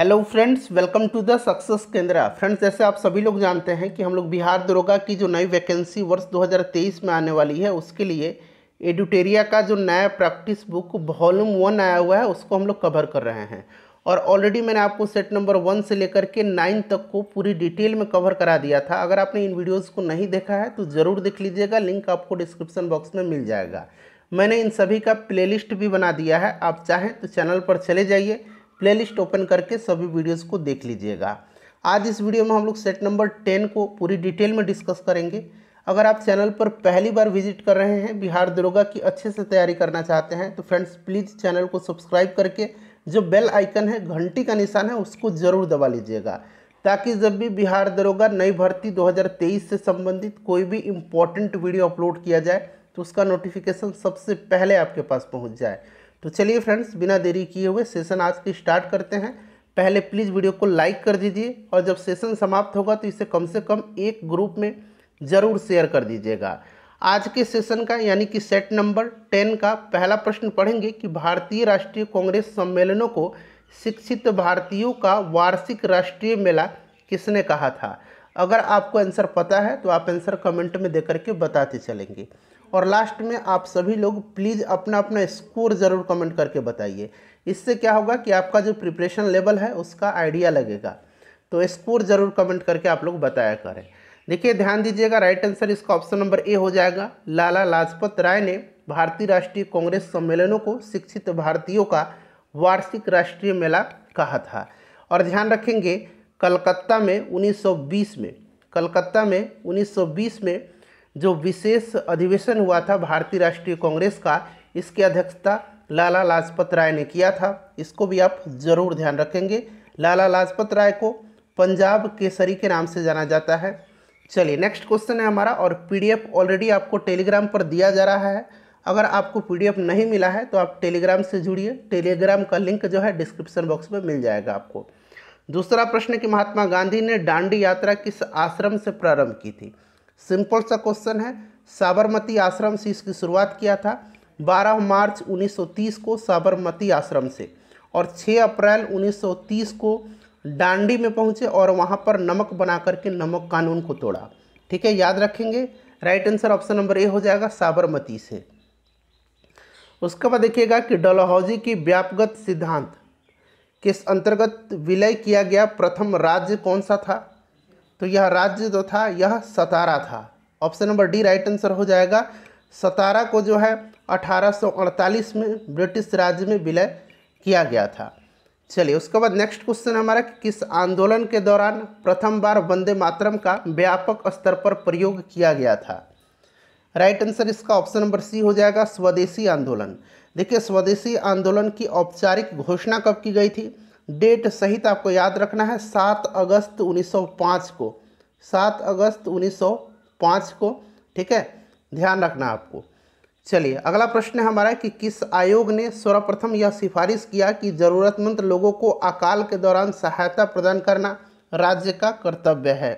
hello friends welcome to the success Kendra friends जैसे आप सभी लोग जानते हैं कि हम लोग बिहार दरोगा की जो नई वैकेंसी वर्ष 2023 में आने वाली है उसके लिए एडुटेरिया का जो नया प्रैक्टिस बुक वॉल्यूम वन आया हुआ है उसको हम लोग कवर कर रहे हैं और ऑलरेडी मैंने आपको सेट नंबर वन से लेकर के नाइन तक को पूरी डिटेल में कवर करा दिया था अगर आपने इन वीडियोज़ को नहीं देखा है तो ज़रूर देख लीजिएगा लिंक आपको डिस्क्रिप्सन बॉक्स में मिल जाएगा मैंने इन सभी का प्ले भी बना दिया है आप चाहें तो चैनल पर चले जाइए प्लेलिस्ट ओपन करके सभी वीडियोस को देख लीजिएगा आज इस वीडियो में हम लोग सेट नंबर टेन को पूरी डिटेल में डिस्कस करेंगे अगर आप चैनल पर पहली बार विजिट कर रहे हैं बिहार दरोगा की अच्छे से तैयारी करना चाहते हैं तो फ्रेंड्स प्लीज़ चैनल को सब्सक्राइब करके जो बेल आइकन है घंटी का निशान है उसको ज़रूर दबा लीजिएगा ताकि जब भी बिहार दरोगा नई भर्ती 2023 से संबंधित कोई भी इम्पोर्टेंट वीडियो अपलोड किया जाए तो उसका नोटिफिकेशन सबसे पहले आपके पास पहुंच जाए तो चलिए फ्रेंड्स बिना देरी किए हुए सेशन आज की स्टार्ट करते हैं पहले प्लीज़ वीडियो को लाइक कर दीजिए और जब सेशन समाप्त होगा तो इसे कम से कम एक ग्रुप में ज़रूर शेयर कर दीजिएगा आज के सेशन का यानी कि सेट नंबर टेन का पहला प्रश्न पढ़ेंगे कि भारतीय राष्ट्रीय कांग्रेस सम्मेलनों को शिक्षित भारतीयों का वार्षिक राष्ट्रीय मेला किसने कहा था अगर आपको आंसर पता है तो आप आंसर कमेंट में दे करके बताते चलेंगे और लास्ट में आप सभी लोग प्लीज़ अपना अपना स्कोर ज़रूर कमेंट करके बताइए इससे क्या होगा कि आपका जो प्रिपरेशन लेवल है उसका आइडिया लगेगा तो स्कोर ज़रूर कमेंट करके आप लोग बताया करें देखिए ध्यान दीजिएगा राइट आंसर इसका ऑप्शन नंबर ए हो जाएगा लाला लाजपत राय ने भारतीय राष्ट्रीय कांग्रेस सम्मेलनों को शिक्षित भारतीयों का वार्षिक राष्ट्रीय मेला कहा था और ध्यान रखेंगे कलकत्ता में 1920 में कलकत्ता में 1920 में जो विशेष अधिवेशन हुआ था भारतीय राष्ट्रीय कांग्रेस का इसकी अध्यक्षता लाला लाजपत राय ने किया था इसको भी आप जरूर ध्यान रखेंगे लाला लाजपत राय को पंजाब केसरी के नाम से जाना जाता है चलिए नेक्स्ट क्वेश्चन है हमारा और पीडीएफ ऑलरेडी आपको टेलीग्राम पर दिया जा रहा है अगर आपको पीडीएफ नहीं मिला है तो आप टेलीग्राम से जुड़िए टेलीग्राम का लिंक जो है डिस्क्रिप्शन बॉक्स में मिल जाएगा आपको दूसरा प्रश्न कि महात्मा गांधी ने डांडी यात्रा किस आश्रम से प्रारंभ की थी सिंपल सा क्वेश्चन है साबरमती आश्रम से इसकी शुरुआत किया था 12 मार्च 1930 को साबरमती आश्रम से और 6 अप्रैल 1930 को डांडी में पहुंचे और वहां पर नमक बना करके नमक कानून को तोड़ा ठीक है याद रखेंगे right answer option number A हो जाएगा साबरमती से उसके बाद देखिएगा कि डलहौजी की व्यापगत सिद्धांत के अंतर्गत विलय किया गया प्रथम राज्य कौन सा था तो यह राज्य जो था यह सतारा था option number D right answer हो जाएगा सतारा को जो है 1848 में ब्रिटिश राज्य में विलय किया गया था चलिए उसके बाद नेक्स्ट क्वेश्चन हमारा कि किस आंदोलन के दौरान प्रथम बार वंदे मातरम का व्यापक स्तर पर प्रयोग किया गया था राइट आंसर इसका ऑप्शन नंबर सी हो जाएगा स्वदेशी आंदोलन देखिए स्वदेशी आंदोलन की औपचारिक घोषणा कब की गई थी डेट सहित आपको याद रखना है सात अगस्त 1905 को सात अगस्त 1905 को ठीक है ध्यान रखना आपको चलिए अगला प्रश्न है हमारा कि किस आयोग ने सर्वप्रथम यह सिफारिश किया कि ज़रूरतमंद लोगों को अकाल के दौरान सहायता प्रदान करना राज्य का कर्तव्य है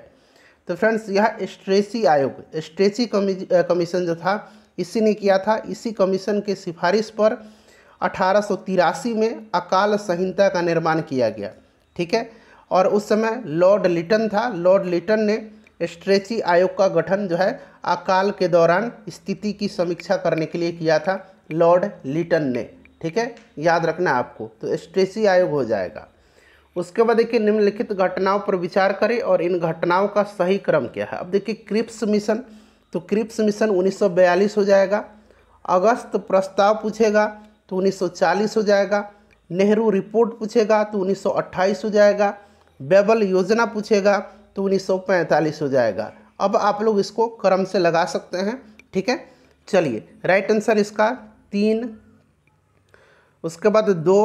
तो फ्रेंड्स यह स्ट्रेसी आयोग स्ट्रेसी कमीशन जो था इसी ने किया था इसी कमीशन के सिफारिश पर अठारह में अकाल संहिता का निर्माण किया गया ठीक है और उस समय लॉर्ड लिटन था लॉर्ड लिटन ने स्ट्रेची आयोग का गठन जो है अकाल के दौरान स्थिति की समीक्षा करने के लिए किया था लॉर्ड लिटन ने ठीक है याद रखना आपको तो स्ट्रेची आयोग हो जाएगा उसके बाद देखिए निम्नलिखित घटनाओं पर विचार करें और इन घटनाओं का सही क्रम क्या है अब देखिए क्रिप्स मिशन तो क्रिप्स मिशन 1942 हो जाएगा अगस्त प्रस्ताव पूछेगा तो 1940 हो जाएगा नेहरू रिपोर्ट पूछेगा तो 1928 हो जाएगा बेबल योजना पूछेगा तो 1945 हो जाएगा अब आप लोग इसको क्रम से लगा सकते हैं ठीक है चलिए राइट आंसर इसका तीन उसके बाद दो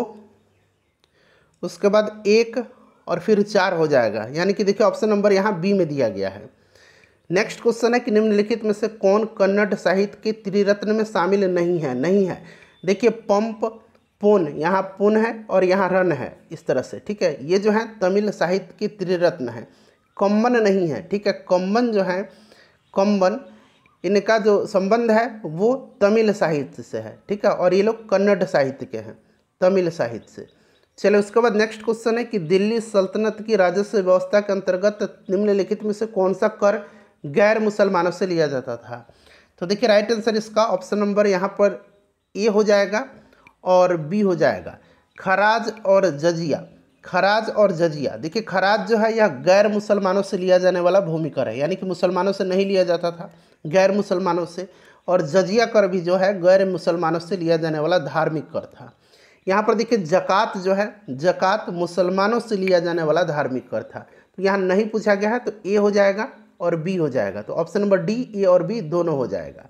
उसके बाद एक और फिर चार हो जाएगा यानी कि देखिए ऑप्शन नंबर यहाँ बी में दिया गया है नेक्स्ट क्वेश्चन है कि निम्नलिखित में से कौन कन्नड़ साहित्य के त्रिरत्न में शामिल नहीं है नहीं है देखिए पंप पुन यहाँ पुन है और यहाँ रन है इस तरह से ठीक है ये जो है तमिल साहित्य की त्रिरत्न है कम्बन नहीं है ठीक है कम्बन जो है कम्बन इनका जो संबंध है वो तमिल साहित्य से है ठीक है और ये लोग कन्नड़ साहित्य के हैं तमिल साहित्य से चलिए उसके बाद नेक्स्ट क्वेश्चन है कि दिल्ली सल्तनत की राजस्व व्यवस्था के अंतर्गत निम्नलिखित में से कौन सा कर गैर मुसलमानों से लिया जाता था तो देखिए राइट आंसर इसका ऑप्शन नंबर यहाँ पर ए हो जाएगा और बी हो जाएगा खराज और जजिया खराज और जजिया देखिए खराज जो है यह गैर मुसलमानों से लिया जाने वाला भूमि कर है यानी कि मुसलमानों से नहीं लिया जाता था गैर मुसलमानों से और जजिया कर भी जो है गैर मुसलमानों से लिया जाने वाला धार्मिक कर था यहाँ पर देखिए जक़ात जो है जक़ात मुसलमानों से लिया जाने वाला धार्मिक कर था तो यहाँ नहीं पूछा गया है तो ए हो जाएगा और बी हो जाएगा तो ऑप्शन नंबर डी ए और बी दोनों हो जाएगा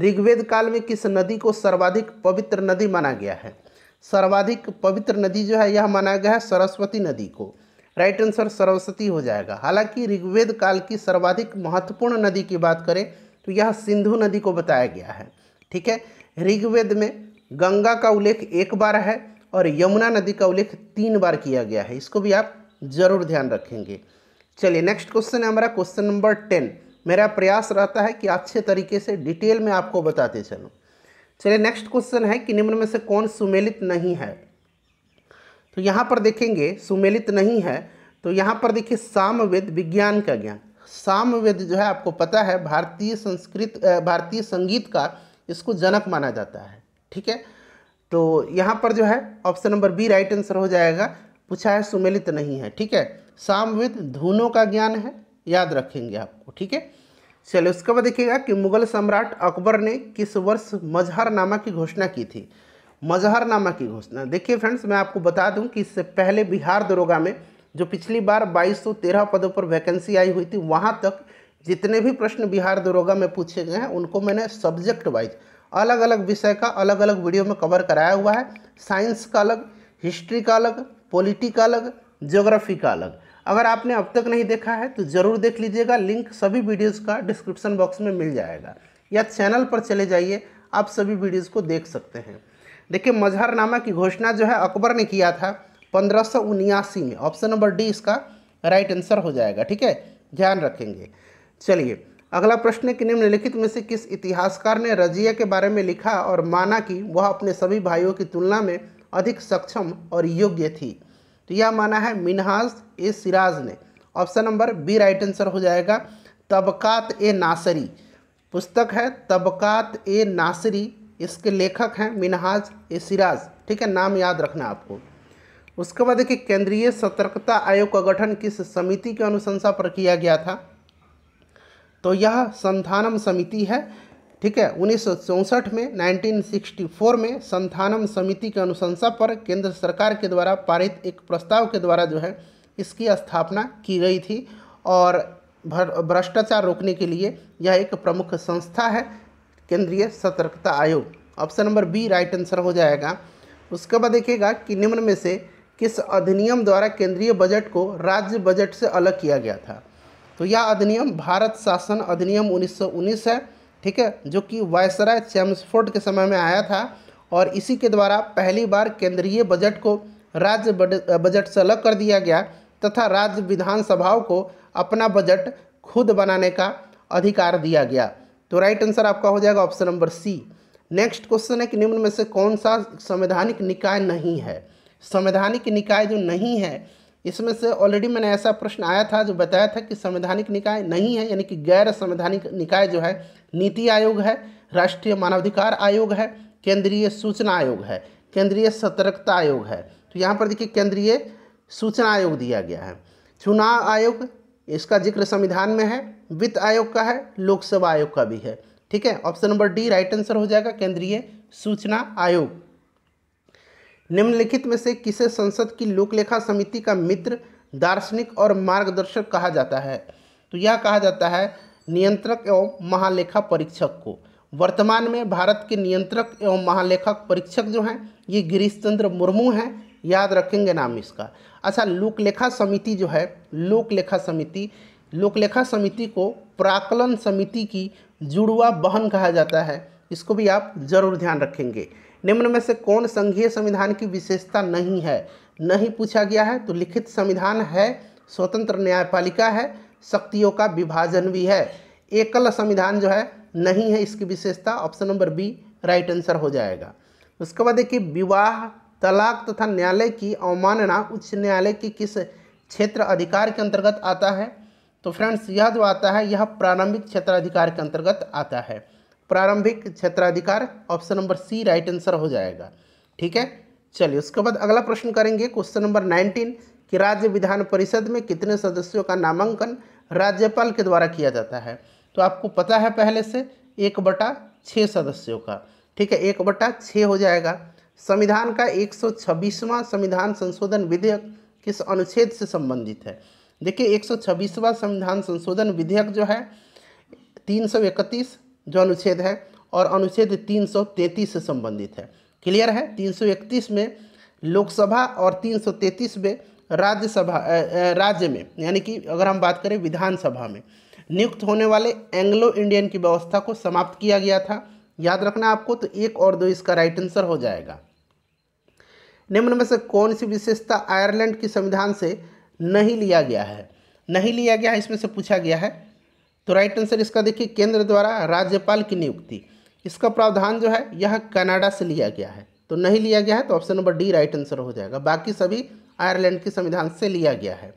ऋग्वेद काल में किस नदी को सर्वाधिक पवित्र नदी माना गया है सर्वाधिक पवित्र नदी जो है यह माना गया है सरस्वती नदी को राइट आंसर सरस्वती हो जाएगा हालांकि ऋग्वेद काल की सर्वाधिक महत्वपूर्ण नदी की बात करें तो यह सिंधु नदी को बताया गया है ठीक है ऋग्वेद में गंगा का उल्लेख एक बार है और यमुना नदी का उल्लेख तीन बार किया गया है इसको भी आप जरूर ध्यान रखेंगे चलिए नेक्स्ट क्वेश्चन है हमारा क्वेश्चन नंबर टेन मेरा प्रयास रहता है कि अच्छे तरीके से डिटेल में आपको बताते चलूँ चलिए नेक्स्ट क्वेश्चन है कि निम्न में से कौन सुमेलित नहीं है तो यहाँ पर देखेंगे सुमेलित नहीं है तो यहाँ पर देखिए सामवेद विज्ञान का ज्ञान सामवेद जो है आपको पता है भारतीय संस्कृत भारतीय संगीत का इसको जनक माना जाता है ठीक है तो यहाँ पर जो है option number B right answer हो जाएगा पूछा है सुमेलित नहीं है ठीक है सामवेद धुनों का ज्ञान है याद रखेंगे आपको ठीक है चलिए उसके बाद देखिएगा कि मुगल सम्राट अकबर ने किस वर्ष मजहरनामा की घोषणा की थी मजहरनामा की घोषणा देखिए फ्रेंड्स मैं आपको बता दूं कि इससे पहले बिहार दरोगा में जो पिछली बार 2213 पदों पर वैकेंसी आई हुई थी वहाँ तक जितने भी प्रश्न बिहार दरोगा में पूछे गए हैं उनको मैंने सब्जेक्ट वाइज अलग अलग विषय का अलग अलग वीडियो में कवर कराया हुआ है साइंस का अलग हिस्ट्री का अलग पोलिटी का अलग ज्योग्राफी का अलग अगर आपने अब तक नहीं देखा है तो ज़रूर देख लीजिएगा लिंक सभी वीडियोज़ का डिस्क्रिप्सन बॉक्स में मिल जाएगा या चैनल पर चले जाइए आप सभी वीडियोज़ को देख सकते हैं देखिए मजहरनामा की घोषणा जो है अकबर ने किया था पंद्रह में ऑप्शन नंबर डी इसका राइट आंसर हो जाएगा ठीक है ध्यान रखेंगे चलिए अगला प्रश्न कि निम्नलिखित में से किस इतिहासकार ने रजिया के बारे में लिखा और माना कि वह अपने सभी भाइयों की तुलना में अधिक सक्षम और योग्य थी तो यह माना है मिनहाज ए सिराज ने option number B right answer हो जाएगा तबकात ए नासरी पुस्तक है तबकात ए नासरी इसके लेखक हैं मिनहाज ए सिराज ठीक है नाम याद रखना आपको उसके बाद देखिए केंद्रीय सतर्कता आयोग का गठन किस समिति की अनुशंसा पर किया गया था तो यह संधानम समिति है ठीक है उन्नीस में 1964 में संथानम समिति के अनुशंसा पर केंद्र सरकार के द्वारा पारित एक प्रस्ताव के द्वारा जो है इसकी स्थापना की गई थी और भ्रष्टाचार रोकने के लिए यह एक प्रमुख संस्था है केंद्रीय सतर्कता आयोग option number B right answer हो जाएगा उसके बाद देखिएगा कि निम्न में से किस अधिनियम द्वारा केंद्रीय बजट को राज्य बजट से अलग किया गया था तो यह अधिनियम भारत शासन अधिनियम 1919 है ठीक है जो कि वायसराय चैम्सफोर्ड के समय में आया था और इसी के द्वारा पहली बार केंद्रीय बजट को राज्य बजट से अलग कर दिया गया तथा राज्य विधानसभाओं को अपना बजट खुद बनाने का अधिकार दिया गया तो राइट आंसर आपका हो जाएगा option number C next question है कि निम्न में से कौन सा संवैधानिक निकाय नहीं है संवैधानिक निकाय जो नहीं है इसमें से ऑलरेडी मैंने ऐसा प्रश्न आया था जो बताया था कि संवैधानिक निकाय नहीं है यानी कि गैर संवैधानिक निकाय जो है नीति आयोग है राष्ट्रीय मानवाधिकार आयोग है केंद्रीय सूचना आयोग है केंद्रीय सतर्कता आयोग है तो यहाँ पर देखिए केंद्रीय सूचना आयोग दिया गया है चुनाव आयोग इसका जिक्र संविधान में है वित्त आयोग का है लोकसभा आयोग का भी है ठीक है option number D right answer हो जाएगा केंद्रीय सूचना आयोग निम्नलिखित में से किसे संसद की लोकलेखा समिति का मित्र दार्शनिक और मार्गदर्शक कहा जाता है तो यह कहा जाता है नियंत्रक एवं महालेखा परीक्षक को वर्तमान में भारत के नियंत्रक एवं महालेखक परीक्षक जो हैं ये गिरीश चंद्र मुर्मू हैं याद रखेंगे नाम इसका अच्छा लोकलेखा समिति जो है लोकलेखा समिति लोकलेखा समिति को प्राकलन समिति की जुड़वा बहन कहा जाता है इसको भी आप जरूर ध्यान रखेंगे निम्न में से कौन संघीय संविधान की विशेषता नहीं है नहीं पूछा गया है तो लिखित संविधान है स्वतंत्र न्यायपालिका है शक्तियों का विभाजन भी है एकल संविधान जो है नहीं है इसकी विशेषता option number B right answer हो जाएगा उसके बाद देखिए विवाह तलाक तथा न्यायालय की अवमानना उच्च न्यायालय की किस क्षेत्र अधिकार के अंतर्गत आता है तो फ्रेंड्स यह जो आता है यह प्रारंभिक क्षेत्राधिकार के अंतर्गत आता है प्रारंभिक क्षेत्राधिकार option number C right answer हो जाएगा ठीक है चलिए उसके बाद अगला प्रश्न करेंगे क्वेश्चन नंबर नाइनटीन कि राज्य विधान परिषद में कितने सदस्यों का नामांकन राज्यपाल के द्वारा किया जाता है तो आपको पता है पहले से एक बटा छः सदस्यों का ठीक है एक बटा छः हो जाएगा संविधान का एक सौ संविधान संशोधन विधेयक किस अनुच्छेद से संबंधित है देखिए एक सौ संविधान संशोधन विधेयक जो है तीन सौ इकतीस जो अनुच्छेद है और अनुच्छेद 333 से संबंधित है क्लियर है 331 में लोकसभा और 333 में राज्यसभा राज्य में यानी कि अगर हम बात करें विधानसभा में नियुक्त होने वाले एंग्लो इंडियन की व्यवस्था को समाप्त किया गया था याद रखना आपको तो एक और दो इसका राइट आंसर हो जाएगा निम्न में से कौन सी विशेषता आयरलैंड की संविधान से नहीं लिया गया है नहीं लिया गया है इसमें से पूछा गया है तो राइट आंसर इसका देखिए केंद्र द्वारा राज्यपाल की नियुक्ति इसका प्रावधान जो है यह कनाडा से लिया गया है तो नहीं लिया गया है तो option number D right answer हो जाएगा बाकी सभी आयरलैंड के संविधान से लिया गया है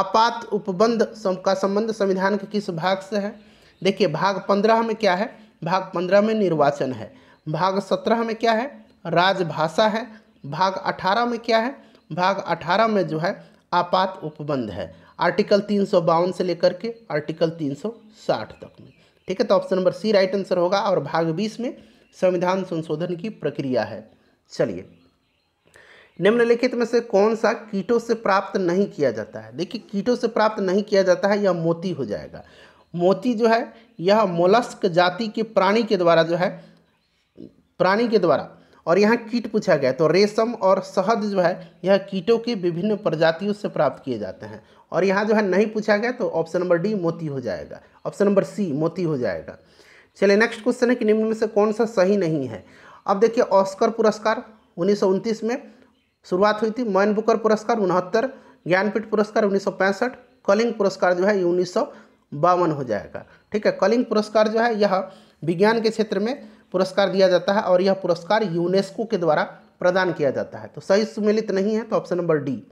आपात उपबंध का संबंध संविधान के किस भाग से है देखिए भाग पंद्रह में क्या है भाग पंद्रह में निर्वाचन है भाग सत्रह में क्या है राजभाषा है भाग अठारह में क्या है भाग अठारह में जो है आपात उपबंध है आर्टिकल तीन से लेकर के आर्टिकल 360 तक में ठीक है तो option number C right answer होगा और भाग बीस में संविधान संशोधन की प्रक्रिया है चलिए निम्नलिखित में से कौन सा कीटों से प्राप्त नहीं किया जाता है देखिए कीटों से प्राप्त नहीं किया जाता है यह मोती हो जाएगा मोती जो है यह मोलस्क जाति के प्राणी के द्वारा जो है प्राणी के द्वारा और यहाँ कीट पूछा गया तो रेशम और शहद जो है यह कीटों की विभिन्न प्रजातियों से प्राप्त किए जाते हैं और यहाँ जो है नहीं पूछा गया तो ऑप्शन नंबर डी मोती हो जाएगा ऑप्शन नंबर सी मोती हो जाएगा चलिए नेक्स्ट क्वेश्चन है कि निम्न में से कौन सा सही नहीं है अब देखिए ऑस्कर पुरस्कार उन्नीस में शुरुआत हुई थी मैन बुकर पुरस्कार उनहत्तर ज्ञानपीठ पुरस्कार उन्नीस कलिंग पुरस्कार जो है ये उन्नीस हो जाएगा ठीक है कलिंग पुरस्कार जो है यह विज्ञान के क्षेत्र में पुरस्कार दिया जाता है और यह पुरस्कार यूनेस्को के द्वारा प्रदान किया जाता है तो सही सुमेलित नहीं है तो option number D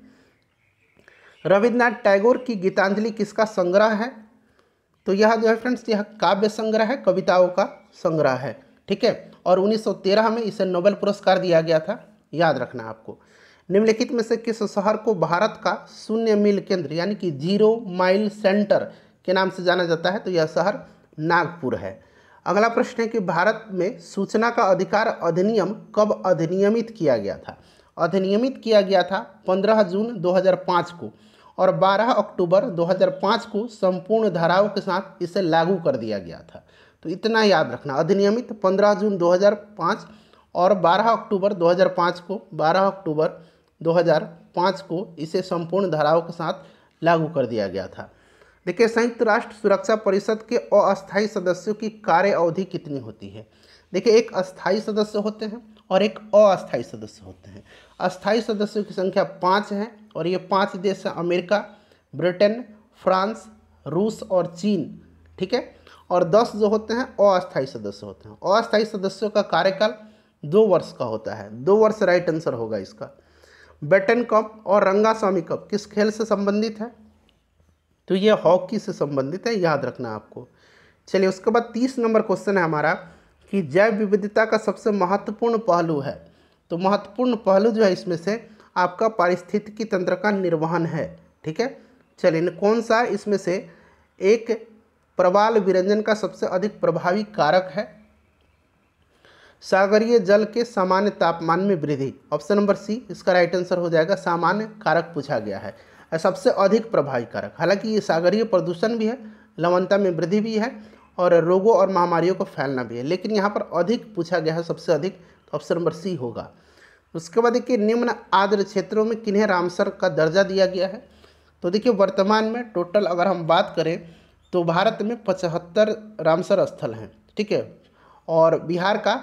Rabindranath Tagore की गीतांजलि किसका संग्रह है तो यह जो है फ्रेंड्स यह काव्य संग्रह है कविताओं का संग्रह है ठीक है और 1913 में इसे नोबेल पुरस्कार दिया गया था याद रखना आपको निम्नलिखित में से किस शहर को भारत का शून्य मील केंद्र यानी कि जीरो माइल सेंटर के नाम से जाना जाता है तो यह शहर नागपुर है अगला प्रश्न है कि भारत में सूचना का अधिकार अधिनियम कब अधिनियमित किया गया था अधिनियमित किया गया था 15 जून 2005 को और 12 अक्टूबर 2005 को संपूर्ण धाराओं के साथ इसे लागू कर दिया गया था तो इतना याद रखना अधिनियमित 15 जून 2005 और 12 अक्टूबर 2005 को 12 अक्टूबर 2005 को इसे संपूर्ण धाराओं के साथ लागू कर दिया गया था देखिए संयुक्त राष्ट्र सुरक्षा परिषद के अस्थायी सदस्यों की कार्य अवधि कितनी होती है देखिए एक अस्थायी सदस्य होते हैं और एक अस्थायी सदस्य होते हैं अस्थायी सदस्यों की संख्या पाँच है और ये पाँच देश हैं अमेरिका ब्रिटेन फ्रांस रूस और चीन ठीक है और दस जो होते हैं अस्थायी सदस्य होते हैं अस्थायी सदस्यों का कार्यकाल दो वर्ष का होता है दो वर्ष राइट आंसर होगा इसका बेटन कप और स्वामी कप किस खेल से संबंधित है तो ये हॉकी से संबंधित है याद रखना आपको चलिए उसके बाद तीस नंबर क्वेश्चन है हमारा कि जैव विविधता का सबसे महत्वपूर्ण पहलू है तो महत्वपूर्ण पहलू जो है इसमें से आपका पारिस्थितिकी तंत्र का निर्वहन है ठीक है चलिए कौन सा इसमें से एक प्रवाल विरंजन का सबसे अधिक प्रभावी कारक है सागरीय जल के सामान्य तापमान में वृद्धि ऑप्शन नंबर सी इसका राइट आंसर हो जाएगा सामान्य कारक पूछा गया है सबसे अधिक प्रभावी कारक हालांकि ये सागरीय प्रदूषण भी है लवणता में वृद्धि भी है और रोगों और महामारियों को फैलना भी है लेकिन यहाँ पर अधिक पूछा गया है सबसे अधिक तो ऑप्शन नंबर सी होगा उसके बाद देखिए निम्न आर्द्र क्षेत्रों में किन्हें रामसर का दर्जा दिया गया है तो देखिए वर्तमान में टोटल अगर हम बात करें तो भारत में पचहत्तर रामसर स्थल हैं ठीक है और बिहार का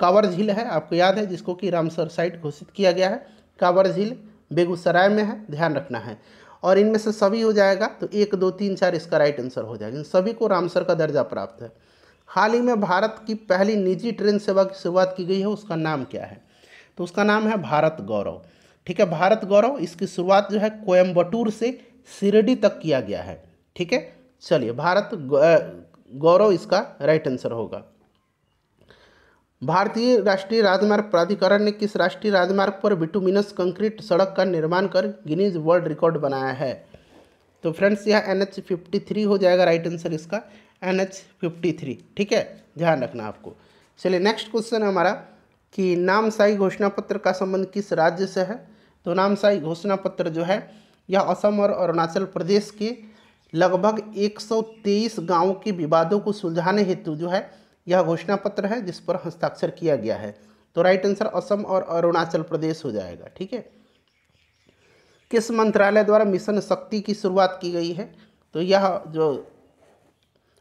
कांवर झील है आपको याद है जिसको कि रामसर साइट घोषित किया गया है कांवर झील बेगूसराय में है ध्यान रखना है और इनमें से सभी हो जाएगा तो एक दो तीन चार इसका राइट आंसर हो जाएगा इन सभी को रामसर का दर्जा प्राप्त है हाल ही में भारत की पहली निजी ट्रेन सेवा की शुरुआत की गई है उसका नाम क्या है तो उसका नाम है भारत गौरव ठीक है भारत गौरव इसकी शुरुआत जो है कोयम्बटूर से सिरडी तक किया गया है ठीक है चलिए भारत गौरव इसका राइट आंसर होगा भारतीय राष्ट्रीय राजमार्ग प्राधिकरण ने किस राष्ट्रीय राजमार्ग पर बिटुमिनस कंक्रीट सड़क का निर्माण कर गिनीज वर्ल्ड रिकॉर्ड बनाया है तो फ्रेंड्स यह एन एच फिफ्टी थ्री हो जाएगा राइट आंसर इसका एन एच फिफ्टी थ्री ठीक है ध्यान रखना आपको चलिए नेक्स्ट क्वेश्चन है हमारा कि नामशाही घोषणा पत्र का संबंध किस राज्य से है तो नामशाही घोषणा पत्र जो है यह असम और अरुणाचल प्रदेश के लगभग 123 गांवों के विवादों को सुलझाने हेतु जो है यह घोषणा पत्र है जिस पर हस्ताक्षर किया गया है तो राइट आंसर असम और अरुणाचल प्रदेश हो जाएगा ठीक है किस मंत्रालय द्वारा मिशन शक्ति की शुरुआत की गई है तो यह जो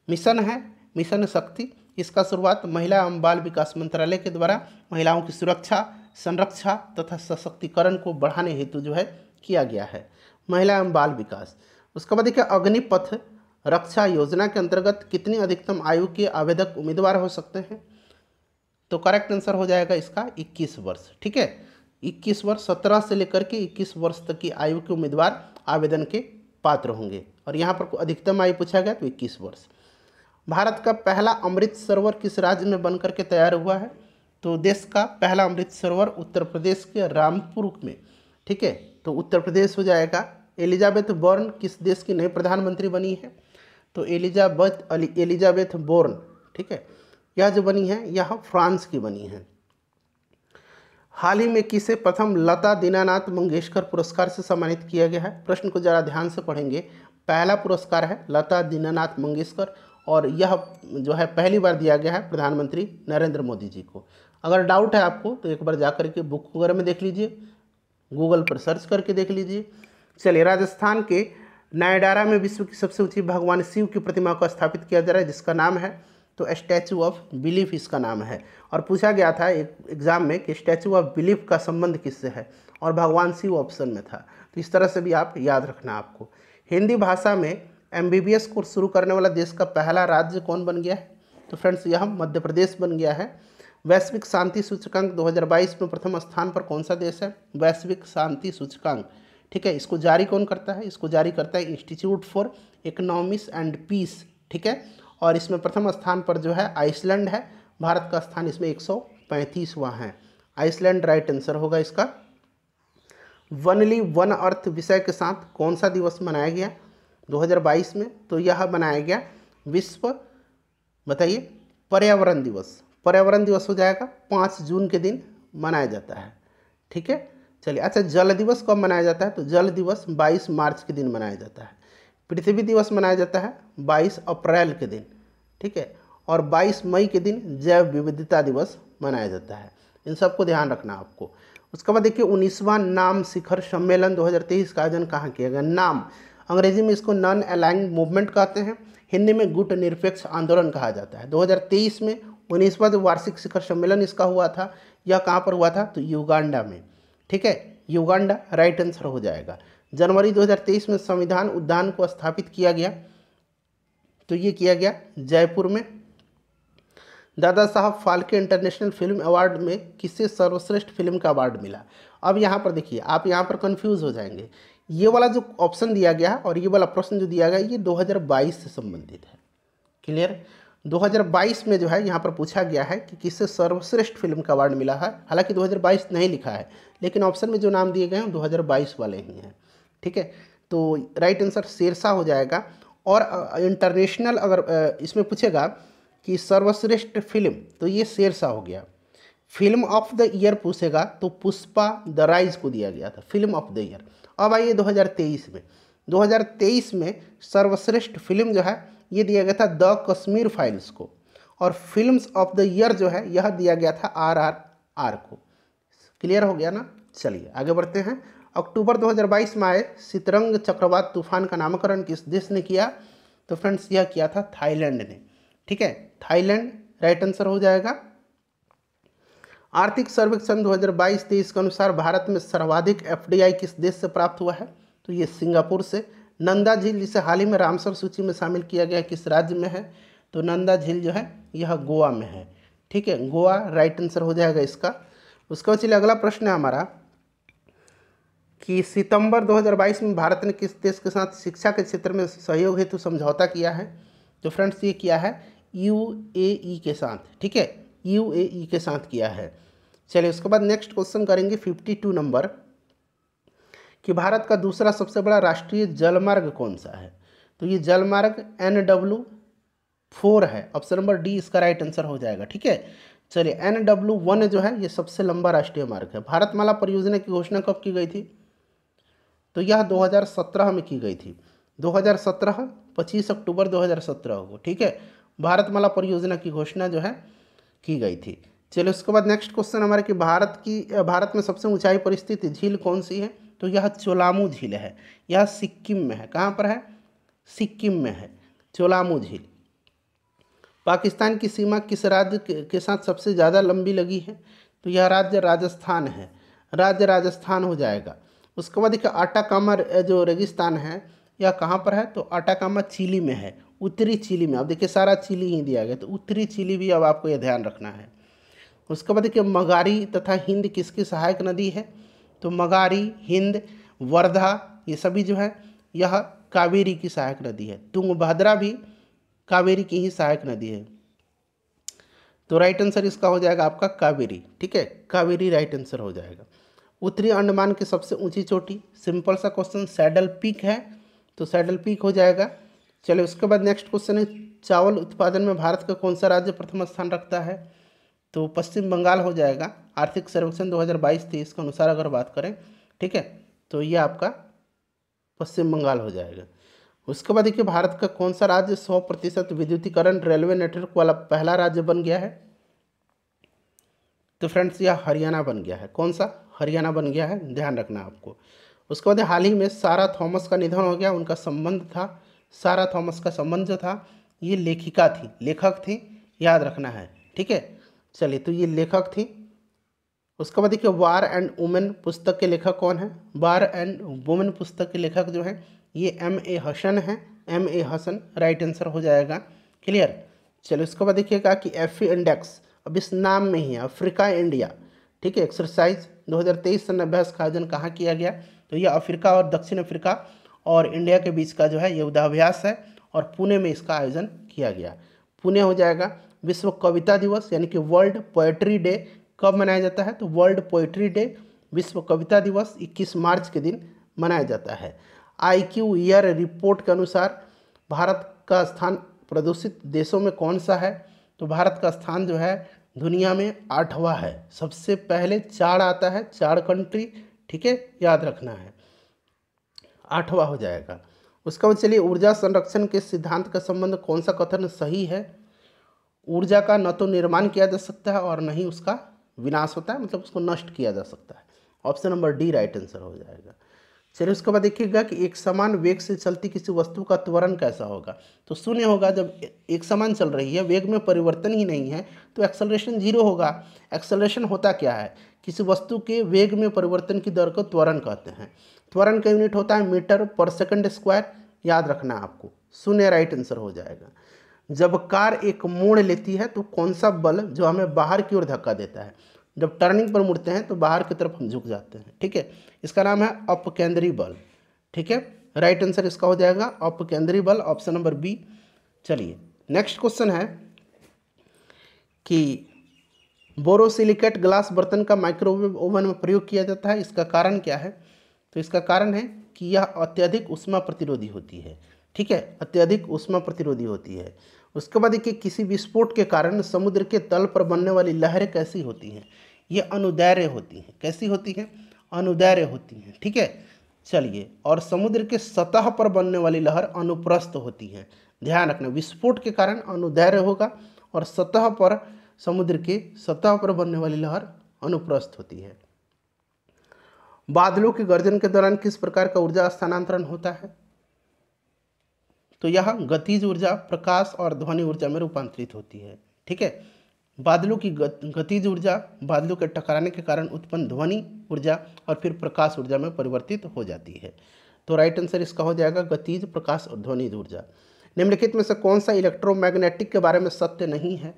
मिशन है मिशन शक्ति इसका शुरुआत महिला एवं बाल विकास मंत्रालय के द्वारा महिलाओं की सुरक्षा संरक्षा तथा सशक्तिकरण को बढ़ाने हेतु जो है किया गया है महिला एवं बाल विकास उसके बाद देखिए अग्निपथ रक्षा योजना के अंतर्गत कितनी अधिकतम आयु के आवेदक उम्मीदवार हो सकते हैं तो करेक्ट आंसर हो जाएगा इसका 21 वर्ष ठीक है 21 वर्ष 17 से लेकर के 21 वर्ष तक की आयु के उम्मीदवार आवेदन के पात्र होंगे और यहाँ पर अधिकतम आयु पूछा गया तो इक्कीस वर्ष भारत का पहला अमृत सरोवर किस राज्य में बन करके तैयार हुआ है तो देश का पहला अमृत सरोवर उत्तर प्रदेश के रामपुर में ठीक है तो उत्तर प्रदेश हो जाएगा एलिजाबेथ बॉर्न किस देश की नई प्रधानमंत्री बनी है तो एलिजाबेथ एलिजाबेथ बोर्न ठीक है यह जो बनी है यह फ्रांस की बनी है हाल ही में किसे प्रथम लता दीनानाथ मंगेशकर पुरस्कार से सम्मानित किया गया है प्रश्न को जरा ध्यान से पढ़ेंगे पहला पुरस्कार है लता दीनानाथ मंगेशकर और यह जो है पहली बार दिया गया है प्रधानमंत्री नरेंद्र मोदी जी को अगर डाउट है आपको तो एक बार जा कर के बुक वगैरह में देख लीजिए गूगल पर सर्च करके देख लीजिए चलिए राजस्थान के नायडारा में विश्व की सबसे ऊंची भगवान शिव की प्रतिमा को स्थापित किया जा रहा है जिसका नाम है तो स्टैचू ऑफ बिलीफ इसका नाम है और पूछा गया था एक एग्ज़ाम में कि स्टैचू ऑफ बिलीफ का संबंध किससे है और भगवान शिव ऑप्शन में था तो इस तरह से भी आप याद रखना आपको हिंदी भाषा में एम कोर्स शुरू करने वाला देश का पहला राज्य कौन बन गया है तो फ्रेंड्स यह मध्य प्रदेश बन गया है वैश्विक शांति सूचकांक 2022 में प्रथम स्थान पर कौन सा देश है वैश्विक शांति सूचकांक ठीक है इसको जारी कौन करता है इसको जारी करता है institute for economics and peace ठीक है और इसमें प्रथम स्थान पर जो है आइसलैंड है भारत का स्थान इसमें एक सौ हुआ है आइसलैंड राइट आंसर होगा इसका वनली वन अर्थ विषय के साथ कौन सा दिवस मनाया गया 2022 में तो यह मनाया गया विश्व बताइए पर्यावरण दिवस पर्यावरण दिवस हो जाएगा पाँच जून के दिन मनाया जाता है ठीक है चलिए अच्छा जल दिवस कब मनाया जाता है तो जल दिवस 22 मार्च के दिन मनाया जाता है पृथ्वी दिवस मनाया जाता है 22 अप्रैल के दिन ठीक है और 22 मई के दिन जैव विविधता दिवस मनाया जाता है इन सबको ध्यान रखना आपको उसके बाद देखिए उन्नीसवां नाम शिखर सम्मेलन 2023 का आयोजन कहाँ किया गया नाम अंग्रेजी में इसको नॉन अलाइन मूवमेंट कहते हैं हिंदी में गुट निरपेक्ष आंदोलन कहा जाता है 2023 में उन्नीसवां वार्षिक शिखर सम्मेलन इसका हुआ था यह कहाँ पर हुआ था तो युगांडा में ठीक है युगांडा राइट आंसर हो जाएगा जनवरी 2023 में संविधान उद्यान को स्थापित किया गया तो ये किया गया जयपुर में दादा साहब फाल्के इंटरनेशनल फिल्म अवार्ड में किसे सर्वश्रेष्ठ फिल्म का अवार्ड मिला अब यहाँ पर देखिए आप यहाँ पर कंफ्यूज हो जाएंगे ये वाला जो ऑप्शन दिया गया और ये वाला प्रश्न जो दिया गया ये 2022 से संबंधित है क्लियर 2022 में जो है यहाँ पर पूछा गया है कि किससे सर्वश्रेष्ठ फिल्म का अवार्ड मिला है हालांकि 2022 नहीं लिखा है लेकिन ऑप्शन में जो नाम दिए गए हैं 2022 वाले ही हैं ठीक है तो राइट आंसर शेरशाह हो जाएगा और इंटरनेशनल अगर इसमें पूछेगा कि सर्वश्रेष्ठ फिल्म तो ये शेरशाह हो गया फिल्म ऑफ द ईयर पूछेगा तो पुष्पा द राइज को दिया गया था फिल्म ऑफ द ईयर अब आइए दो में 2023 में सर्वश्रेष्ठ फिल्म जो है ये दिया गया था द कश्मीर फाइल्स को और फिल्म्स ऑफ द ईयर जो है यह दिया गया था आर आर आर को क्लियर हो गया ना चलिए आगे बढ़ते हैं अक्टूबर 2022 में आए सितरंग चक्रवात तूफान का नामकरण किस देश ने किया तो फ्रेंड्स यह किया था थाईलैंड ने ठीक है थाईलैंड राइट आंसर हो जाएगा आर्थिक सर्वेक्षण 2022-23 के अनुसार भारत में सर्वाधिक एफडीआई किस देश से प्राप्त हुआ है तो ये सिंगापुर से नंदा झील जिसे हाल ही में रामसर सूची में शामिल किया गया किस राज्य में है तो नंदा झील जो है यह गोवा में है ठीक है गोवा राइट आंसर हो जाएगा इसका उसके बाद चलिए अगला प्रश्न है हमारा कि सितंबर 2022 में भारत ने किस देश के साथ शिक्षा के क्षेत्र में सहयोग हेतु समझौता किया है तो फ्रेंड्स ये किया है यू के साथ ठीक है यू के साथ किया है चलिए उसके बाद नेक्स्ट क्वेश्चन करेंगे 52 नंबर कि भारत का दूसरा सबसे बड़ा राष्ट्रीय जलमार्ग कौन सा है तो ये जलमार्ग एन डब्ल्यू फोर है ऑप्शन नंबर डी इसका राइट आंसर हो जाएगा ठीक है चलिए एन डब्ल्यू वन जो है ये सबसे लंबा राष्ट्रीय मार्ग है भारतमाला परियोजना की घोषणा कब की गई थी तो यह 2017 में की गई थी 2017 25 अक्टूबर 2017 को ठीक है भारतमाला परियोजना की घोषणा जो है की गई थी चलिए उसके बाद नेक्स्ट क्वेश्चन हमारे कि भारत की भारत में सबसे ऊंचाई परिस्थिति झील कौन सी है तो यह चोलामू झील है यह सिक्किम में है कहाँ पर है सिक्किम में है चोलामू झील पाकिस्तान की सीमा किस राज्य के साथ सबसे ज़्यादा लंबी लगी है तो यह राज्य राजस्थान है राज्य राजस्थान हो जाएगा उसके बाद एक आटाकामा जो रेगिस्तान है यह कहाँ पर है तो आटाकामा चिली में है उत्तरी चिली में अब देखिए सारा चिली ही दिया गया तो उत्तरी चिली भी अब आपको यह ध्यान रखना है उसके बाद देखिए मगारी तथा हिंद किसकी सहायक नदी है तो मगारी हिंद वर्धा ये सभी जो है यह कावेरी की सहायक नदी है तुंगभद्रा भी कावेरी की ही सहायक नदी है तो राइट आंसर इसका हो जाएगा आपका कावेरी ठीक है कावेरी राइट आंसर हो जाएगा उत्तरी अंडमान की सबसे ऊंची चोटी सिंपल सा क्वेश्चन सैडल पीक है तो सैडल पीक हो जाएगा चलिए उसके बाद नेक्स्ट क्वेश्चन है चावल उत्पादन में भारत का कौन सा राज्य प्रथम स्थान रखता है तो पश्चिम बंगाल हो जाएगा आर्थिक सर्वेक्षण 2022 थी इसके अनुसार अगर बात करें ठीक है तो ये आपका पश्चिम बंगाल हो जाएगा उसके बाद देखिए भारत का कौन सा राज्य सौ प्रतिशत विद्युतीकरण रेलवे नेटवर्क वाला पहला राज्य बन गया है तो फ्रेंड्स यह हरियाणा बन गया है कौन सा हरियाणा बन गया है ध्यान रखना आपको उसके बाद हाल ही में सारा थॉमस का निधन हो गया उनका संबंध था सारा थॉमस का संबंध जो था ये लेखिका थी लेखक थी याद रखना है ठीक है चलिए तो ये लेखक थी उसके बाद मतलब देखिए वार एंड वुमेन पुस्तक के लेखक कौन है वार एंड वुमेन पुस्तक के लेखक जो है ये एम ए हसन है M A Hasan right answer हो जाएगा क्लियर चलो इसके बाद देखिएगा कि एफ इंडेक्स e अब इस नाम में ही है अफ्रीका इंडिया ठीक है एक्सरसाइज 2023 सन अभ्यास का आयोजन कहाँ किया गया तो यह अफ्रीका और दक्षिण अफ्रीका और इंडिया के बीच का जो है युद्धाभ्यास है और पुणे में इसका आयोजन किया गया पुणे हो जाएगा विश्व कविता दिवस यानी कि वर्ल्ड पोएट्री डे कब मनाया जाता है तो वर्ल्ड पोइट्री डे विश्व कविता दिवस 21 मार्च के दिन मनाया जाता है आई क्यू ईयर रिपोर्ट के अनुसार भारत का स्थान प्रदूषित देशों में कौन सा है तो भारत का स्थान जो है दुनिया में आठवां है सबसे पहले चार आता है चार कंट्री ठीक है याद रखना है आठवां हो जाएगा उसका बाद चलिए ऊर्जा संरक्षण के सिद्धांत का संबंध कौन सा कथन सही है ऊर्जा का न तो निर्माण किया जा सकता है और न ही उसका विनाश होता है मतलब उसको नष्ट किया जा सकता है option number D right answer हो जाएगा चलिए उसके बाद देखिएगा कि एक समान वेग से चलती किसी वस्तु का त्वरण कैसा होगा तो शून्य होगा जब एक समान चल रही है वेग में परिवर्तन ही नहीं है तो एक्सलरेशन जीरो होगा एक्सलरेशन होता क्या है किसी वस्तु के वेग में परिवर्तन की दर को त्वरण कहते हैं त्वरण का यूनिट होता है मीटर पर सेकंड स्क्वायर याद रखना आपको शून्य राइट आंसर हो जाएगा जब कार एक मोड़ लेती है तो कौन सा बल जो हमें बाहर की ओर धक्का देता है जब टर्निंग पर मुड़ते हैं तो बाहर की तरफ हम झुक जाते हैं ठीक है इसका नाम है अपकेंद्री बल ठीक है राइट आंसर इसका हो जाएगा अपकेंद्री बल ऑप्शन नंबर बी चलिए नेक्स्ट क्वेश्चन है कि बोरोसिलिकेट ग्लास बर्तन का माइक्रोवेव ओवन में प्रयोग किया जाता है इसका कारण क्या है तो इसका कारण है कि यह अत्यधिक उष्मा प्रतिरोधी होती है ठीक है अत्यधिक उष्मा प्रतिरोधी होती है उसके बाद देखिए किसी विस्फोट के कारण समुद्र के तल पर बनने वाली लहरें कैसी होती हैं ये अनुदैर्य होती हैं कैसी होती हैं अनुदैर्य होती हैं ठीक है चलिए और समुद्र के सतह पर बनने वाली लहर अनुप्रस्थ होती है ध्यान रखना विस्फोट के कारण अनुदैर्य होगा और सतह पर समुद्र के सतह पर बनने वाली लहर अनुप्रस्थ होती है बादलों के गर्जन के दौरान किस प्रकार का ऊर्जा स्थानांतरण होता है तो यह गतिज ऊर्जा प्रकाश और ध्वनि ऊर्जा में रूपांतरित होती है ठीक है बादलों की गतिज ऊर्जा बादलों के टकराने के कारण उत्पन्न ध्वनि ऊर्जा और फिर प्रकाश ऊर्जा में परिवर्तित हो जाती है तो राइट आंसर इसका हो जाएगा गतिज प्रकाश और ध्वनि ऊर्जा निम्नलिखित में से कौन सा इलेक्ट्रोमैग्नेटिक के बारे में सत्य नहीं है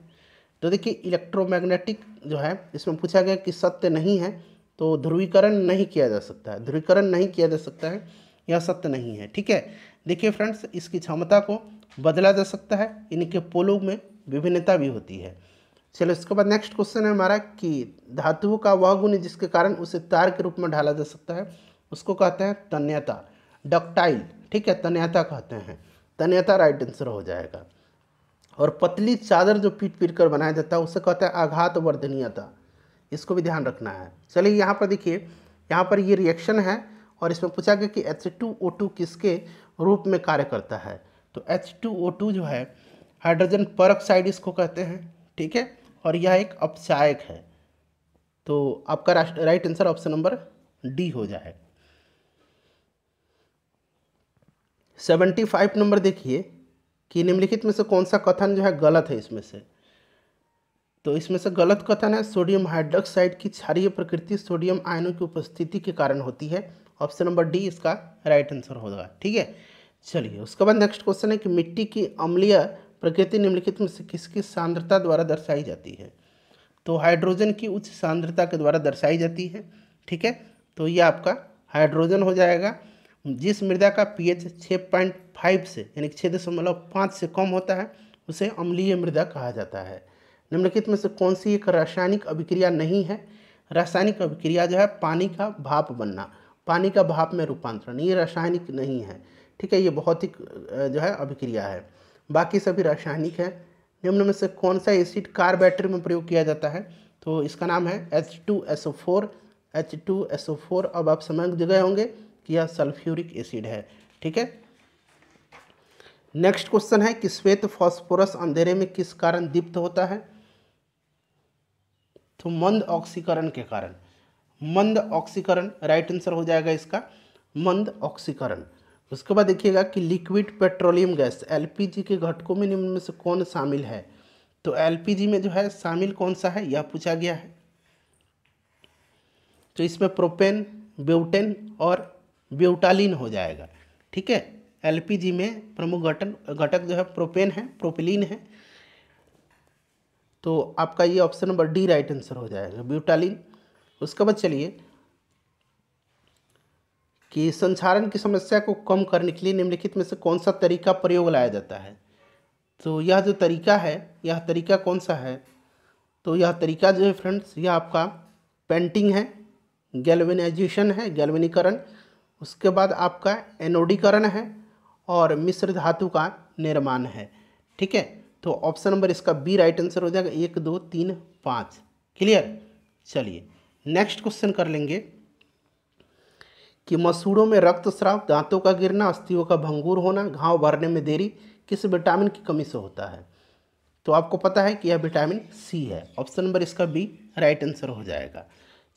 तो देखिए इलेक्ट्रोमैग्नेटिक जो है इसमें पूछा गया कि सत्य नहीं है तो ध्रुवीकरण नहीं किया जा सकता है ध्रुवीकरण नहीं किया जा सकता है यह सत्य नहीं है ठीक है देखिए फ्रेंड्स इसकी क्षमता को बदला जा सकता है इनके पोलों में विभिन्नता भी होती है चलो इसके बाद नेक्स्ट क्वेश्चन है हमारा कि धातुओं का वह गुण जिसके कारण उसे तार के रूप में ढाला जा सकता है उसको कहते हैं तन्यता डक्टाइल ठीक है तन्यता कहते हैं तन्यता राइट आंसर हो जाएगा और पतली चादर जो पीट पीट कर बनाया जाता है उसे कहते हैं आघात वर्धनीयता इसको भी ध्यान रखना है चलिए यहाँ पर देखिए यहाँ पर ये रिएक्शन है और इसमें पूछा गया कि एच टू ओ टू किसके रूप में कार्य करता है तो एच टू ओ टू जो है हाइड्रोजन पर इसको कहते हैं ठीक है और यह एक अपचायक है तो आपका right answer option number D हो जाए सेवेंटी फाइव नंबर देखिए कि निम्नलिखित में से कौन सा कथन जो है गलत है इसमें से तो इसमें से गलत कथन है सोडियम हाइड्रोक्साइड की क्षारीय प्रकृति सोडियम आयनों की उपस्थिति के कारण होती है ऑप्शन नंबर डी इसका राइट आंसर होगा ठीक है चलिए उसके बाद नेक्स्ट क्वेश्चन है कि मिट्टी की अम्लीय प्रकृति निम्नलिखित में से किसकी सांद्रता द्वारा दर्शाई जाती है तो हाइड्रोजन की उच्च सांद्रता के द्वारा दर्शाई जाती है ठीक है तो ये आपका हाइड्रोजन हो जाएगा जिस मृदा का पीएच 6.5 से यानी छः दशमलव पाँच से कम होता है उसे अम्लीय मृदा कहा जाता है निम्नलिखित में से कौन सी एक रासायनिक अभिक्रिया नहीं है रासायनिक अभिक्रिया जो है पानी का भाप बनना पानी का भाप में रूपांतरण ये रासायनिक नहीं है ठीक है ये भौतिक जो है अभिक्रिया है बाकी सभी रासायनिक है निम्न में से कौन सा एसिड कार बैटरी में प्रयोग किया जाता है तो इसका नाम है H two S O four H two S O four अब आप समझ गए होंगे कि यह सल्फ्यूरिक एसिड है ठीक है नेक्स्ट क्वेश्चन है कि श्वेत फॉस्फोरस अंधेरे में किस कारण दीप्त होता है तो मंद ऑक्सीकरण के कारण मंद ऑक्सीकरण राइट आंसर हो जाएगा इसका मंद ऑक्सीकरण उसके बाद देखिएगा कि लिक्विड पेट्रोलियम गैस एलपीजी के घटकों में निम्न में से कौन शामिल है तो एलपीजी में जो है शामिल कौन सा है यह पूछा गया है तो इसमें प्रोपेन ब्यूटेन और ब्यूटालिन हो जाएगा ठीक है एलपीजी में प्रमुख घटन घटक जो है प्रोपेन है प्रोपिलीन है तो आपका ये option number D right answer हो जाएगा ब्यूटालिन उसके बाद चलिए कि संचारण की समस्या को कम करने के लिए निम्नलिखित में से कौन सा तरीका प्रयोग लाया जाता है तो यह जो तरीका है यह तरीका कौन सा है तो यह तरीका जो है फ्रेंड्स यह आपका पेंटिंग है गैल्वेनाइजेशन है गैल्वेनीकरण उसके बाद आपका एनोडीकरण है और मिश्र धातु का निर्माण है ठीक है तो ऑप्शन नंबर इसका बी राइट आंसर हो जाएगा एक दो तीन पाँच क्लियर चलिए नेक्स्ट क्वेश्चन कर लेंगे कि मसूड़ों में रक्त स्राव दांतों का गिरना अस्थियों का भंगूर होना घाव भरने में देरी किस विटामिन की कमी से होता है तो आपको पता है कि यह विटामिन सी है ऑप्शन नंबर इसका बी राइट आंसर हो जाएगा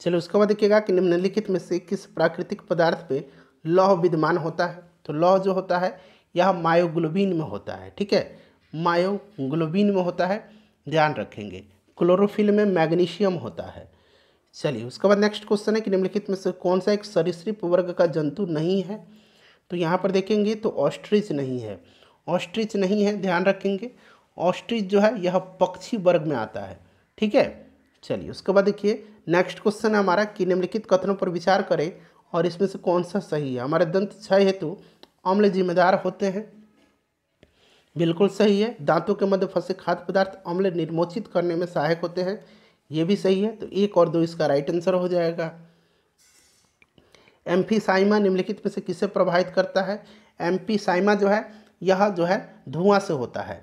चलो उसके बाद देखिएगा कि निम्नलिखित में से किस प्राकृतिक पदार्थ पे लौह विद्यमान होता है तो लौह जो होता है यह मायोग्लोबिन में होता है ठीक है मायोग्लोबिन में होता है ध्यान रखेंगे क्लोरोफिल में मैग्नीशियम होता है चलिए उसके बाद नेक्स्ट क्वेश्चन है कि निम्नलिखित में से कौन सा एक सरीसृप वर्ग का जंतु नहीं है तो यहाँ पर देखेंगे तो ऑस्ट्रिच नहीं है ऑस्ट्रिच नहीं है ध्यान रखेंगे ऑस्ट्रिच जो है यह पक्षी वर्ग में आता है ठीक है चलिए उसके बाद देखिए नेक्स्ट क्वेश्चन है हमारा कि निम्नलिखित कथनों पर विचार करें और इसमें से कौन सा सही है हमारे दंत क्षय हेतु अम्ल जिम्मेदार होते हैं बिल्कुल सही है दांतों के मध्य फंसे खाद्य पदार्थ अम्ल निर्मोचित करने में सहायक होते हैं ये भी सही है तो एक और दो इसका राइट आंसर हो जाएगा एम्फीसाइमा निम्नलिखित में से किसे प्रभावित करता है एम्फीसाइमा जो है यह जो है धुआं से होता है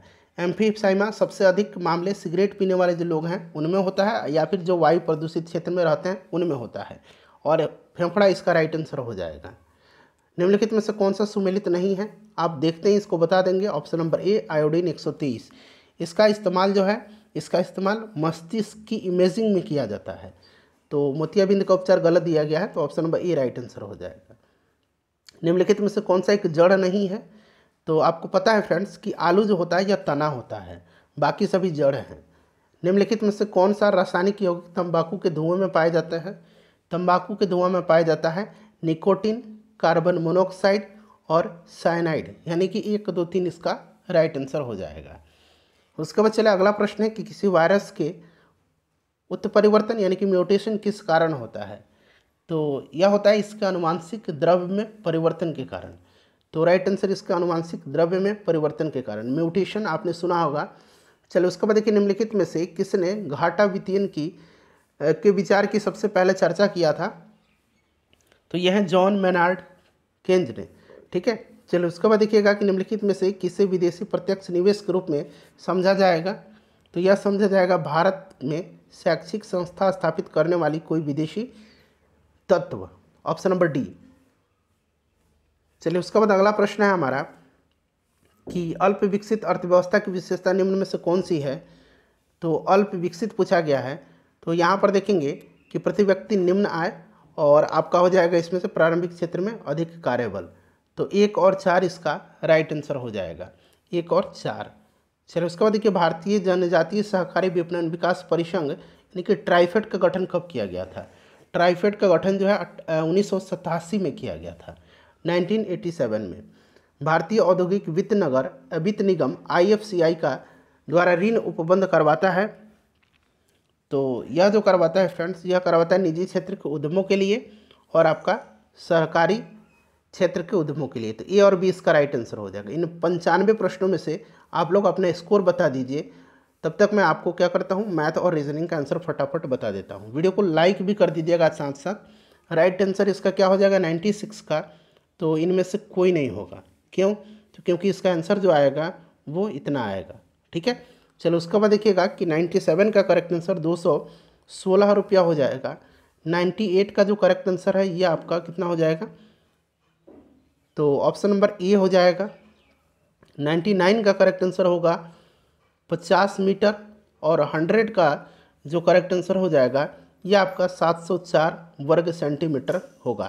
एम्फीसाइमा सबसे अधिक मामले सिगरेट पीने वाले जो लोग हैं उनमें होता है या फिर जो वायु प्रदूषित क्षेत्र में रहते हैं उनमें होता है और फेफड़ा इसका राइट आंसर हो जाएगा निम्नलिखित में से कौन सा सुमेलित नहीं है आप देखते ही इसको बता देंगे ऑप्शन नंबर ए आयोडीन 130 इसका इस्तेमाल जो है इसका इस्तेमाल मस्तिष्क की इमेजिंग में किया जाता है तो मोतियाबिंद का उपचार गलत दिया गया है तो option number A right answer हो जाएगा निम्नलिखित में से कौन सा एक जड़ नहीं है तो आपको पता है फ्रेंड्स कि आलू जो होता है या तना होता है बाकी सभी जड़ हैं निम्नलिखित में से कौन सा रासायनिक यौगिक तंबाकू के धुएं में पाया जाता है तंबाकू के धुआं में पाया जाता है निकोटिन कार्बन मोनोक्साइड और साइनाइड यानी कि एक दो तीन इसका राइट आंसर हो जाएगा उसके बाद चले अगला प्रश्न है कि किसी वायरस के उत्परिवर्तन यानी कि म्यूटेशन किस कारण होता है तो यह होता है इसके अनुवांशिक द्रव्य में परिवर्तन के कारण तो राइट आंसर इसके अनुवांशिक द्रव्य में परिवर्तन के कारण म्यूटेशन आपने सुना होगा चलो उसके बाद देखिए निम्नलिखित में से किसने घाटा वितीयन की के विचार की सबसे पहले चर्चा किया था तो यह है जॉन मेनार्ड केंद्र ने ठीक है चलो उसके बाद देखिएगा कि निम्नलिखित में से किसे विदेशी प्रत्यक्ष निवेश के रूप में समझा जाएगा तो यह समझा जाएगा भारत में शैक्षिक संस्था स्थापित करने वाली कोई विदेशी तत्व ऑप्शन नंबर डी चलिए उसके बाद अगला प्रश्न है हमारा कि अल्प विकसित अर्थव्यवस्था की विशेषता निम्न में से कौन सी है तो अल्प विकसित पूछा गया है तो यहाँ पर देखेंगे कि प्रति व्यक्ति निम्न आय और आपका हो जाएगा इसमें से प्रारंभिक क्षेत्र में अधिक कार्यबल तो एक और चार इसका राइट आंसर हो जाएगा एक और चार चलो उसके बाद देखिए भारतीय जनजातीय सहकारी विपणन विकास परिसंघ यानी कि ट्राइफेड का गठन कब किया गया था ट्राइफेड का गठन जो है उन्नीस में किया गया था 1987 में भारतीय औद्योगिक वित्त नगर वित्त निगम आई का द्वारा ऋण उपबंध करवाता है तो यह जो करवाता है फ्रेंड्स यह करवाता है निजी क्षेत्र के उद्यमों के लिए और आपका सहकारी क्षेत्र के उद्यमों के लिए तो ए और बी इसका राइट आंसर हो जाएगा इन पंचानवे प्रश्नों में से आप लोग अपना स्कोर बता दीजिए तब तक मैं आपको क्या करता हूँ मैथ और रीजनिंग का आंसर फटाफट बता देता हूँ वीडियो को लाइक भी कर दीजिएगा साथ साथ राइट आंसर इसका क्या हो जाएगा 96 का तो इनमें से कोई नहीं होगा क्यों तो क्योंकि इसका आंसर जो आएगा वो इतना आएगा ठीक है चलो उसके बाद देखिएगा कि 97 का करेक्ट आंसर दो सौ सोलह रुपया हो जाएगा 98 का जो करेक्ट आंसर है ये आपका कितना हो जाएगा तो ऑप्शन नंबर ए हो जाएगा 99 का करेक्ट आंसर होगा पचास मीटर और हंड्रेड का जो करेक्ट आंसर हो जाएगा ये आपका सात सौ चार वर्ग सेंटीमीटर होगा